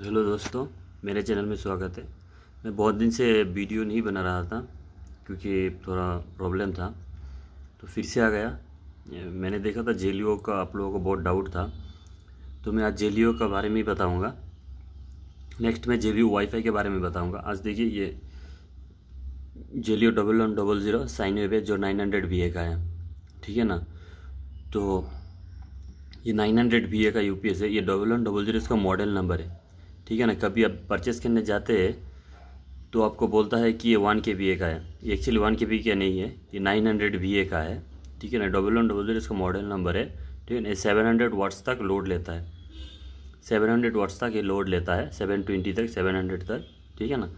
hello दोस्तों मेरे channel में स्वागत है मैं बहुत दिन से वीडियो नहीं बना रहा था क्योंकि थोड़ा प्रॉब्लम था तो फिर से आ गया मैंने देखा था जेलियो का आप लोगों को बहुत डाउट था तो मैं आज जेलियो के बारे में ही बताऊँगा नेक्स्ट मैं जेलियो वाईफाई के बारे में बताऊँगा आज देखिए ये Zelio double one double zero sine wave जो नाइन हंड्रेड वी ए का है ठीक है ना तो ये नाइन हंड्रेड वी ए का यू पी एस है ये डबल वन डबल जीरो इसका मॉडल नंबर है ठीक है ना कभी आप परचेस करने जाते हैं तो आपको बोलता है कि ये वन के बी ए का है ये एक्चुअली वन के बी का नहीं है ये नाइन हंड्रेड बी ए का है ठीक है ना डबल वन डबल जीरो इसका मॉडल नंबर है ठीक है ना सेवन हंड्रेड वाट्स तक लोड लेता है सेवन हंड्रेड वाट्स तक ये लोड लेता है सेवन ट्वेंटी तक सेवन हंड्रेड तक ठीक है ना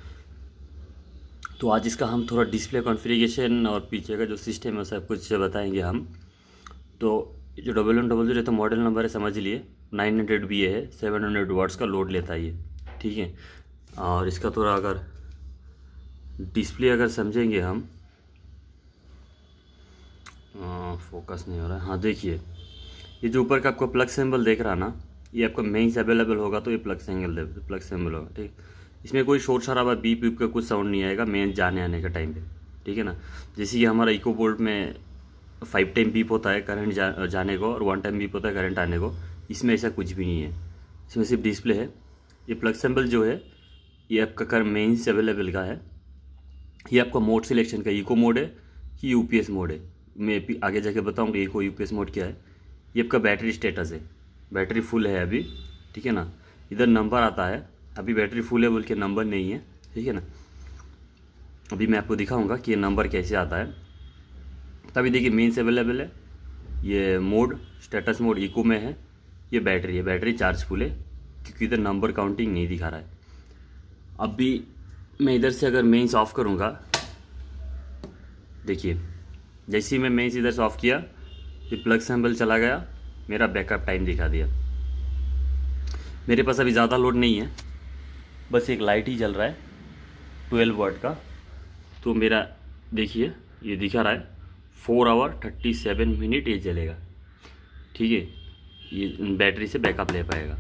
तो आज इसका हम थोड़ा डिस्प्ले कॉन्फ़िगरेशन और पीछे का जो सिस्टम है सब कुछ बताएंगे हम तो जो डबल वन डबल जीरो तो मॉडल नंबर है समझ लिए नाइन हंड्रेड बी है सेवन हंड्रेड वाट्स का लोड लेता है ये ठीक है और इसका थोड़ा अगर डिस्प्ले अगर समझेंगे हम आ, फोकस नहीं हो रहा है हाँ देखिए ये जो ऊपर का आपको प्लग सिंबल देख रहा ना ये आपका मेन्स अवेलेबल होगा तो ये प्लग सिंगल प्लग सिंबल होगा ठीक इसमें कोई शोर शराबा बीप वीप का कुछ साउंड नहीं आएगा मेन जाने आने के टाइम पे ठीक है ना जैसे कि हमारा इको बोल्ट में फाइव टाइम बीप होता है करंट जा, जाने को और वन टाइम बीप होता है करंट आने को इसमें ऐसा कुछ भी नहीं है इसमें सिर्फ डिस्प्ले है ये प्लग सैम्बल जो है ये आपका कर मेन से अवेलेबल का है ये आपका मोड सिलेक्शन का इको मोड है कि यूपीएस मोड है मैं आगे जाके बताऊँगा इको यूपीएस मोड क्या है ये आपका बैटरी स्टेटस है बैटरी फुल है अभी ठीक है ना इधर नंबर आता है अभी बैटरी फुल है बोल के नंबर नहीं है ठीक है ना अभी मैं आपको दिखाऊंगा कि ये नंबर कैसे आता है तभी देखिए मेन से अवेलेबल है ये मोड स्टेटस मोड इको में है ये बैटरी है बैटरी चार्ज फुल है क्योंकि इधर नंबर काउंटिंग नहीं दिखा रहा है अब भी मैं इधर से अगर मेंस ऑफ़ करूँगा देखिए जैसे ही मैं मेंस इधर से ऑफ़ किया ये प्लग सैम्बल चला गया मेरा बैकअप टाइम दिखा दिया मेरे पास अभी ज़्यादा लोड नहीं है बस एक लाइट ही जल रहा है ट्वेल्व वर्ट का तो मेरा देखिए ये दिखा रहा है four hour thirty seven minute ये जलेगा ठीक है ये बैटरी से बैकअप ले पाएगा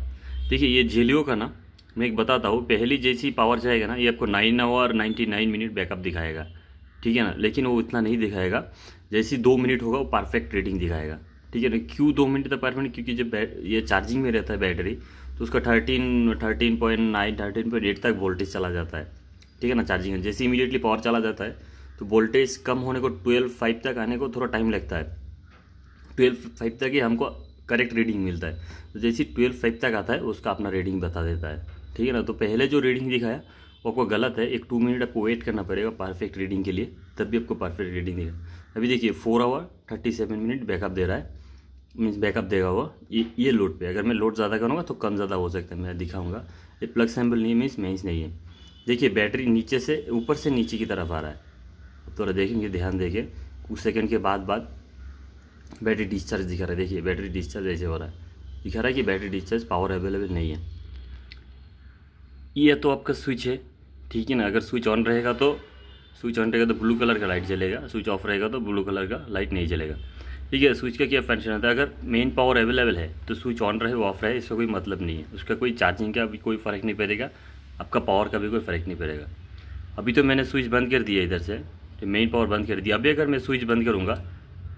देखिए ये झेलियो का ना मैं एक बताता हूँ पहली जैसी पावर जाएगा ना ये आपको nine hour ninety nine minute backup दिखाएगा ठीक है ना लेकिन वो इतना नहीं दिखाएगा जैसी दो मिनट होगा वो परफेक्ट रेटिंग दिखाएगा ठीक है ना क्यों दो मिनट तक परफेक्ट क्योंकि जब ये चार्जिंग में रहता है बैटरी तो उसका thirteen thirteen point nine thirteen point eight तक वोल्टेज चला जाता है ठीक है ना चार्जिंग में जैसे इमीडिएटली पावर चला जाता है तो वोल्टेज कम होने को ट्वेल्व फाइव तक आने को थोड़ा टाइम लगता है ट्वेल्व फाइव तक ही हमको करेक्ट रीडिंग मिलता है तो जैसे ट्वेल्व फाइव तक आता है उसका अपना रीडिंग बता देता है ठीक है ना तो पहले जो रीडिंग दिखाया वो आपको गलत है एक टू मिनट आपको वेट करना पड़ेगा परफेक्ट रीडिंग के लिए तब भी आपको परफेक्ट रीडिंग देगा अभी देखिए four hour thirty seven minute backup दे रहा है मीन्स बैकअप देगा हुआ ये ये लोड पे अगर मैं लोड ज़्यादा करूँगा तो कम ज़्यादा हो सकता है मैं दिखाऊँगा ये प्लग सैम्पल नहीं मीन्स मेन्स नहीं है देखिए बैटरी नीचे से ऊपर से नीचे की तरफ आ रहा है थोड़ा देखेंगे ध्यान देखें कुछ सेकंड के बाद बाद बैटरी डिस्चार्ज दिखा रहा है देखिए बैटरी डिस्चार्ज ऐसे हो रहा है दिखा रहा है कि बैटरी डिस्चार्ज पावर अवेलेबल नहीं है ये तो आपका स्विच है ठीक है ना अगर स्विच ऑन रहेगा तो स्विच ऑन रहेगा तो ब्लू कलर का लाइट जलेगा स्विच ऑफ रहेगा तो ब्लू कलर का लाइट नहीं जलेगा ठीक है स्विच का क्या फंक्शन होता है अगर मेन पावर अवेलेबल है तो स्विच ऑन रहे ऑफ रहे इसका कोई मतलब नहीं है उसका कोई चार्जिंग का भी कोई फ़र्क नहीं पड़ेगा आपका पावर का भी कोई फ़र्क नहीं पड़ेगा अभी तो मैंने स्विच बंद कर दिया इधर से तो मेन पावर बंद कर दिया अभी अगर मैं स्विच बंद करूँगा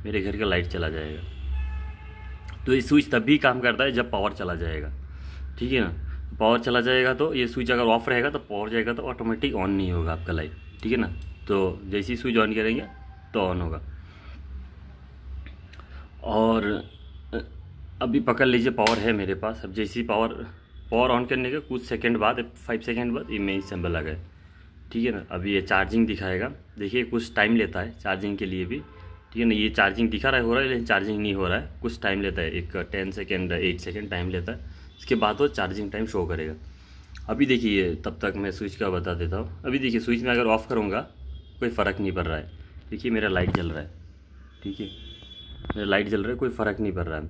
मेरे घर का लाइट चला जाएगा तो ये स्विच तब भी काम करता है जब पावर चला जाएगा ठीक है ना पावर चला जाएगा तो ये स्विच अगर ऑफ रहेगा तो पावर जाएगा तो ऑटोमेटिक ऑन नहीं होगा आपका लाइट ठीक है ना तो जैसे ही स्विच ऑन करेंगे तो ऑन होगा और अभी पकड़ लीजिए पावर है मेरे पास अब जैसे ही पावर पावर ऑन करने के कुछ सेकंड बाद फाइव सेकंड बाद ये मेन सिंबल आ गए ठीक है ना अभी ये चार्जिंग दिखाएगा देखिए कुछ टाइम लेता है चार्जिंग के लिए भी ठीक है ना ये चार्जिंग दिखा रहा है हो रहा है लेकिन चार्जिंग नहीं हो रहा है कुछ टाइम लेता है एक ten second eight second time लेता है इसके बाद वो चार्जिंग टाइम शो करेगा अभी देखिए तब तक मैं स्विच का बता देता हूँ अभी देखिए स्विच में अगर ऑफ़ करूँगा कोई फ़र्क नहीं पड़ रहा है देखिए मेरा लाइट जल रहा है ठीक है मेरा लाइट जल रहा है कोई फ़र्क नहीं पड़ रहा है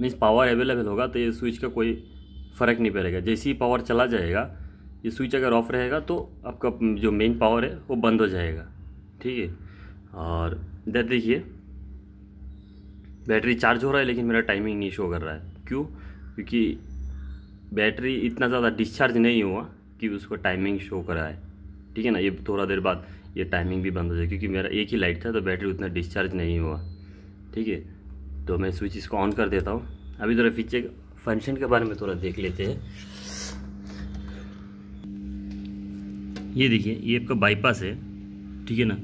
मीन्स पावर अवेलेबल होगा तो ये स्विच का कोई फ़र्क नहीं पड़ेगा जैसे ही पावर चला जाएगा ये स्विच अगर ऑफ रहेगा तो आपका जो मेन पावर है वो बंद हो जाएगा ठीक है और इधर देखिए बैटरी चार्ज हो रहा है लेकिन मेरा टाइमिंग नहीं शो कर रहा है क्यों क्योंकि बैटरी इतना ज़्यादा डिस्चार्ज नहीं हुआ कि उसको टाइमिंग शो रहा है ठीक है ना ये थोड़ा देर बाद ये टाइमिंग भी बंद हो जाए क्योंकि मेरा एक ही लाइट था तो बैटरी उतना डिस्चार्ज नहीं हुआ ठीक है तो मैं स्विच इसको ऑन कर देता हूँ अभी थोड़ा फीचर फंक्शन के बारे में थोड़ा देख लेते हैं ये देखिए ये आपका बाईपास है ठीक है ना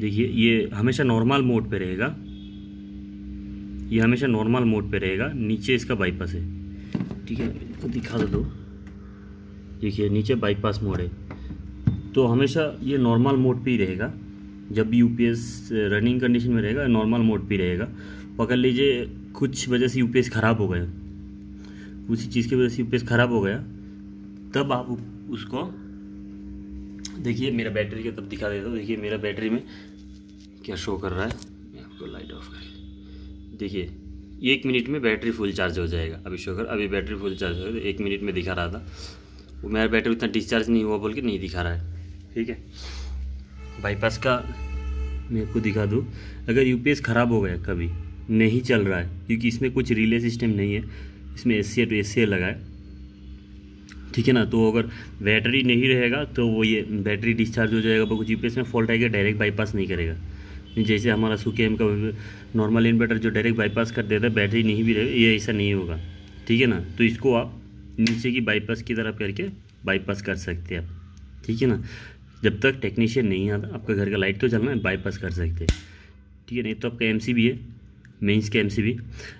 देखिए ये हमेशा नॉर्मल मोड पे रहेगा ये हमेशा नॉर्मल मोड पे रहेगा नीचे इसका बाईपास है ठीक है इसको तो दिखा दो देखिए नीचे बाईपास मोड है तो हमेशा ये नॉर्मल मोड पे ही रहेगा जब भी यूपीएस रनिंग कंडीशन में रहेगा नॉर्मल मोड पे रहेगा पकड़ लीजिए कुछ वजह से यूपीएस ख़राब हो गया उसी चीज़ की वजह से यूपीएस ख़राब हो गया तब आप उसको देखिए मेरा बैटरी का तब दिखा देता हूँ देखिए मेरा बैटरी में क्या शो कर रहा है मैं आपको लाइट ऑफ कर देखिए एक मिनट में बैटरी फुल चार्ज हो जाएगा अभी शो कर अभी बैटरी फुल चार्ज हो एक मिनट में दिखा रहा था वो मेरा बैटरी उतना डिस्चार्ज नहीं हुआ बोल के नहीं दिखा रहा है ठीक है बाईपास का मैं आपको दिखा दूँ अगर यू ख़राब हो गया कभी नहीं चल रहा है क्योंकि इसमें कुछ रिले सिस्टम नहीं है इसमें ए सी टू सी लगा है ठीक है ना तो अगर बैटरी नहीं रहेगा तो वो ये बैटरी डिस्चार्ज हो जाएगा कुछ एस में फॉल्ट आएगा डायरेक्ट बाईपास नहीं करेगा जैसे हमारा सूखे एम का नॉर्मल इन्वर्टर जो डायरेक्ट बाईपास कर देता है बैटरी नहीं भी रहे ये ऐसा नहीं होगा ठीक है ना तो इसको आप नीचे की बाईपास की तरफ करके बाईपास कर सकते हैं आप ठीक है ना जब तक टेक्नीशियन नहीं आता आपका घर का लाइट तो चलना है बाईपास कर सकते हैं ठीक है नहीं तो आपका एम भी है मेन्स के एम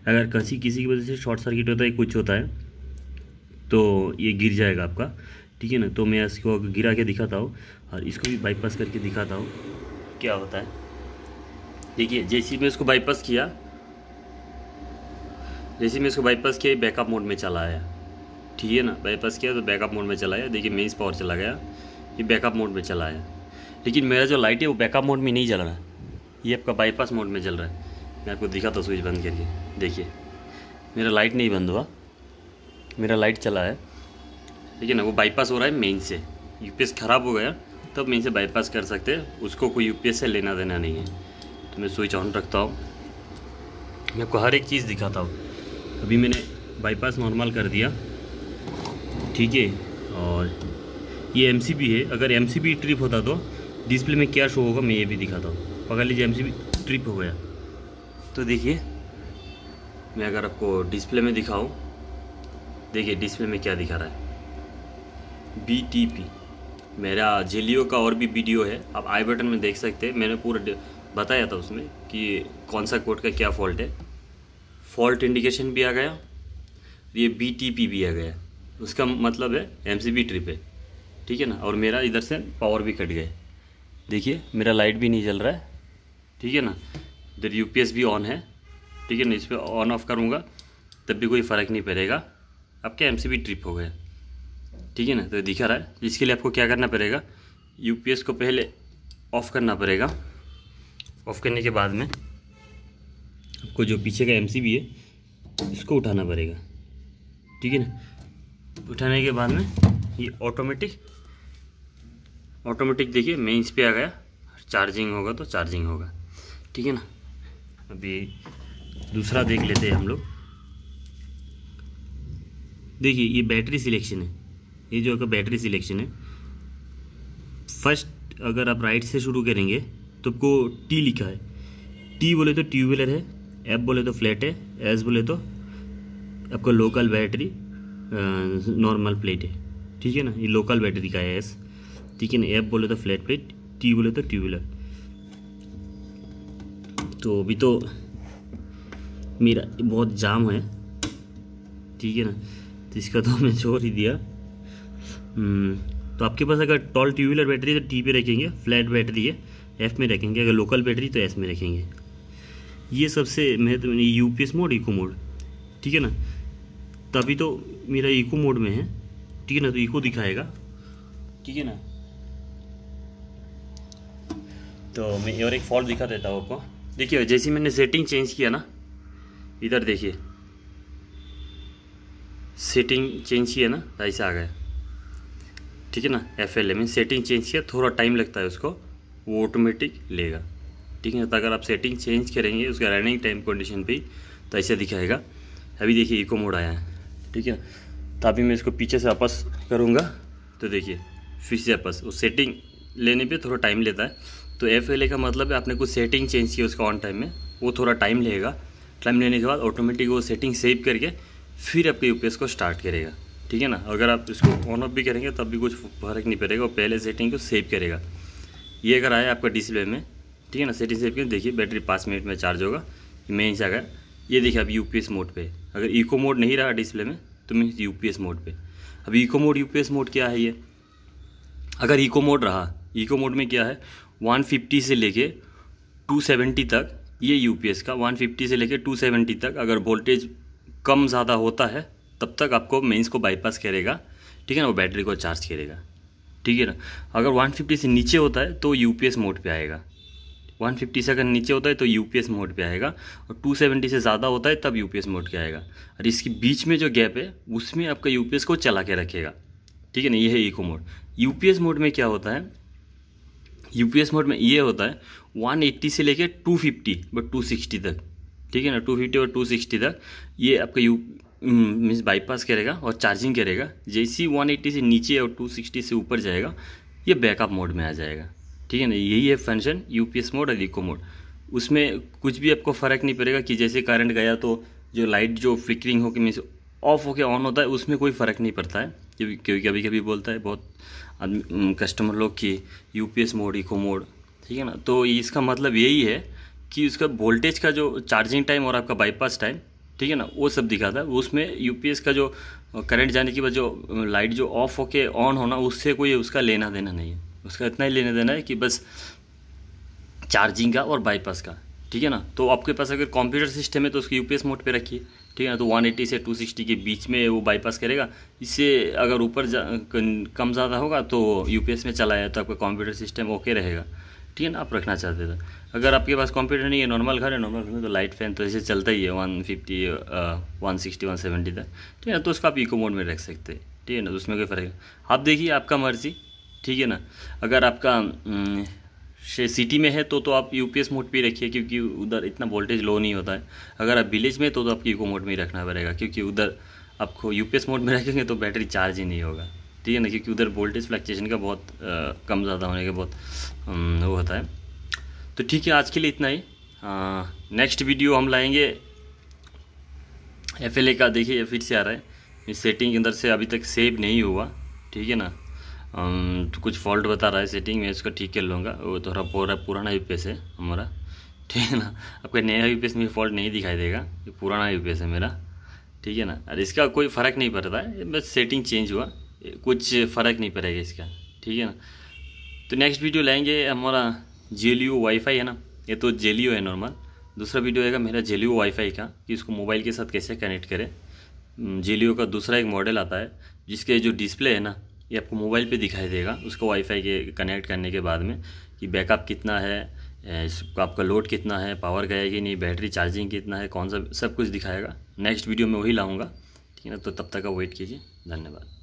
अगर किसी किसी की वजह से शॉर्ट सर्किट होता है कुछ होता है तो ये गिर जाएगा आपका ठीक है ना तो मैं इसको गिरा के दिखाता हूँ और इसको भी बाईपास करके दिखाता हूँ क्या होता है देखिए जैसे मैं इसको बाईपास किया जैसे मैं इसको बाईपास किया बैकअप मोड में चला आया ठीक है ना बाईपास किया तो बैकअप मोड में चला आया देखिए मेन्स पावर चला गया ये बैकअप मोड में चला आया लेकिन मेरा जो लाइट है वो बैकअप मोड में नहीं जल रहा है ये आपका बाईपास मोड में चल रहा है मैं आपको दिखाता तो स्विच बंद करके देखिए मेरा लाइट नहीं बंद हुआ मेरा लाइट चला है ठीक है ना वो बाईपास हो रहा है मेन से यूपीएस ख़राब हो गया तब मेन से बाईपास कर सकते हैं उसको कोई यूपीएस से लेना देना नहीं है मैं स्विच ऑन रखता हूँ मैं आपको हर एक चीज़ दिखाता हूँ अभी मैंने बाईपास नॉर्मल कर दिया ठीक है और ये एम है अगर एम ट्रिप होता तो डिस्प्ले में क्या शो होगा मैं ये भी दिखाता हूँ पकड़ लीजिए एम ट्रिप हो गया तो देखिए मैं अगर आपको डिस्प्ले में दिखाऊँ देखिए डिस्प्ले में क्या दिखा रहा है बी टी पी मेरा जेलियो का और भी वीडियो है आप आई बटन में देख सकते हैं मैंने पूरा बताया था उसमें कि कौन सा कोड का क्या फॉल्ट है फॉल्ट इंडिकेशन भी आ गया ये बी टी पी भी आ गया उसका मतलब है एम सी बी ट्रिप है ठीक है ना और मेरा इधर से पावर भी कट गए देखिए मेरा लाइट भी नहीं जल रहा है ठीक है ना इधर यू पी एस भी ऑन है ठीक है ना इस पर ऑन ऑफ करूँगा तब भी कोई फ़र्क नहीं पड़ेगा आपका एम सी बी ट्रिप हो गया ठीक है ना तो दिखा रहा है इसके लिए आपको क्या करना पड़ेगा यू पी एस को पहले ऑफ़ करना पड़ेगा ऑफ़ करने के बाद में आपको जो पीछे का एम है इसको उठाना पड़ेगा ठीक है ना उठाने के बाद में ये ऑटोमेटिक ऑटोमेटिक देखिए मैं इस पर आ गया चार्जिंग होगा तो चार्जिंग होगा ठीक है ना अभी दूसरा देख लेते हैं हम लोग देखिए ये बैटरी सिलेक्शन है ये जो आपका बैटरी सिलेक्शन है फर्स्ट अगर आप राइट से शुरू करेंगे तुमको टी लिखा है टी बोले तो ट्यूबवेलर व्हीलर है एफ बोले तो फ्लैट है एस बोले तो आपका लोकल बैटरी नॉर्मल प्लेट है ठीक है ना ये लोकल बैटरी का है एस ठीक है ना एफ बोले तो फ्लैट प्लेट टी बोले तो ट्यूबवेलर व्हीलर तो अभी तो मेरा बहुत जाम है ठीक है ना तो इसका तो हमें छोड़ ही दिया हम्म, तो आपके पास अगर टॉल ट्यूबवेलर व्हीलर बैटरी है तो टी पे रखेंगे फ्लैट बैटरी है एफ़ में रखेंगे अगर लोकल बैटरी तो एस में रखेंगे ये सबसे महत्व U P S mode eco mode ठीक है ना तभी तो मेरा इको मोड में है ठीक है ना तो इको दिखाएगा ठीक है ना तो मैं और एक फॉल्ट दिखा देता हूँ आपको देखिए जैसे मैंने सेटिंग चेंज किया ना इधर देखिए सेटिंग चेंज किया ना ऐसे आ गया ठीक है ना एफ एल में सेटिंग चेंज किया थोड़ा टाइम लगता है उसको वो ऑटोमेटिक लेगा ठीक है तो अगर आप सेटिंग चेंज करेंगे उसका रनिंग टाइम कंडीशन पे तो ऐसे दिखाएगा अभी देखिए इको मोड आया है ठीक है तो अभी मैं इसको पीछे से वापस करूँगा तो देखिए फिर से वापस वो सेटिंग लेने पे थोड़ा टाइम लेता है तो एफ का मतलब है आपने कुछ सेटिंग चेंज किया उसका ऑन टाइम में वो थोड़ा टाइम लेगा टाइम लेने के बाद ऑटोमेटिक वो सेटिंग सेव करके फिर आपके एस को स्टार्ट करेगा ठीक है ना अगर आप इसको ऑन ऑफ भी करेंगे तब भी कुछ फर्क नहीं पड़ेगा और पहले सेटिंग को सेव करेगा ये अगर आया आपका डिस्प्ले में ठीक है ना सेटिंग से देखिए बैटरी पाँच मिनट में चार्ज होगा मेन से अगर ये देखिए अब यू मोड पर अगर इको मोड नहीं रहा डिस्प्ले में तो मीन यू मोड पर अब इको मोड यू मोड क्या है ये अगर इको मोड रहा इको मोड में क्या है 150 से लेके 270 तक ये यू का 150 से लेके 270 तक अगर वोल्टेज कम ज़्यादा होता है तब तक आपको मेंस को बाईपास करेगा ठीक है ना वो बैटरी को चार्ज करेगा ठीक है ना अगर 150 से नीचे होता है तो यू मोड पे आएगा 150 से अगर नीचे होता है तो यू मोड पे आएगा और 270 से ज़्यादा होता है तब यू मोड के आएगा और इसके बीच में जो गैप है उसमें आपका यूपीएस को चला के रखेगा ठीक है ना ये है इको मोड यू मोड में क्या होता है यू मोड में ये होता है 180 से लेके 250 बट टू तक ठीक है ना 250 और 260 तक ये आपका यू मीन्स हम्म, बाईपास करेगा और चार्जिंग करेगा जैसी 180 से नीचे और 260 से ऊपर जाएगा ये बैकअप मोड में आ जाएगा ठीक है ना यही है फंक्शन यूपीएस मोड और इको मोड उसमें कुछ भी आपको फ़र्क नहीं पड़ेगा कि जैसे करंट गया तो जो लाइट जो फ्लिकरिंग होकर मीन्स ऑफ होके ऑन होता है उसमें कोई फ़र्क नहीं पड़ता है क्योंकि कभी कभी बोलता है बहुत कस्टमर लोग कि यूपीएस मोड इको मोड ठीक है ना तो इसका मतलब यही है कि उसका वोल्टेज का जो चार्जिंग टाइम और आपका बाईपास टाइम ठीक है ना वो सब दिखाता है उसमें यूपीएस का जो करंट जाने के बाद जो लाइट जो ऑफ होके ऑन होना उससे कोई उसका लेना देना नहीं है उसका इतना ही लेना देना है कि बस चार्जिंग का और बाईपास का ठीक है ना तो आपके पास अगर कंप्यूटर सिस्टम है तो उसके यूपीएस मोड पे रखिए ठीक है ना तो 180 से 260 के बीच में वो बाईपास करेगा इससे अगर ऊपर कम ज़्यादा होगा तो यूपीएस में चला जाए तो आपका कंप्यूटर सिस्टम ओके रहेगा ठीक है ना आप रखना चाहते थे अगर आपके पास कंप्यूटर नहीं है नॉर्मल घर है नॉर्मल घर में तो लाइट फैन तो ऐसे चलता ही है one fifty one sixty one seventy तक ठीक है ना तो उसको आप इको मोड में रख सकते हैं ठीक है ना तो उसमें कोई फ़र्क है आप देखिए आपका मर्जी ठीक है ना अगर आपका सिटी में है तो तो आप यू पी एस मोड पर रखिए क्योंकि उधर इतना वोल्टेज लो नहीं होता है अगर आप विलेज में तो तो आपको इको मोड में ही रखना पड़ेगा क्योंकि उधर आपको यू पी एस मोड में रखेंगे तो बैटरी चार्ज ही नहीं होगा ठीक है ना क्योंकि उधर वोल्टेज फ्लक्चुएशन का बहुत आ, कम ज़्यादा होने का बहुत वो होता है तो ठीक है आज के लिए इतना ही नेक्स्ट वीडियो हम लाएंगे एफ का देखिए फिर से आ रहा है इस सेटिंग के अंदर से अभी तक सेव नहीं हुआ ठीक है ना तो कुछ फॉल्ट बता रहा है सेटिंग में इसको ठीक कर लूँगा वो थोड़ा तो पूरा पुराना यू है हमारा ठीक है ना आपका नया यू में फॉल्ट नहीं दिखाई देगा ये पुराना यू है मेरा ठीक है ना और इसका कोई फ़र्क नहीं पड़ता है बस सेटिंग चेंज हुआ कुछ फ़र्क नहीं पड़ेगा इसका ठीक है ना तो नेक्स्ट वीडियो लाएंगे हमारा जेलियो वाईफाई है ना ये तो जेलियो है नॉर्मल दूसरा वीडियो आएगा मेरा जेलियो वाईफाई का कि इसको मोबाइल के साथ कैसे कनेक्ट करें हम्म, जेलियो का दूसरा एक मॉडल आता है जिसके जो डिस्प्ले है ना ये आपको मोबाइल पे दिखाई देगा उसको वाईफाई के कनेक्ट करने के बाद में कि बैकअप कितना है आपका लोड कितना है पावर गया कि नहीं बैटरी चार्जिंग कितना है कौन सा सब कुछ दिखाएगा नेक्स्ट वीडियो में वही लाऊँगा ठीक है ना तो तब तक का वेट कीजिए धन्यवाद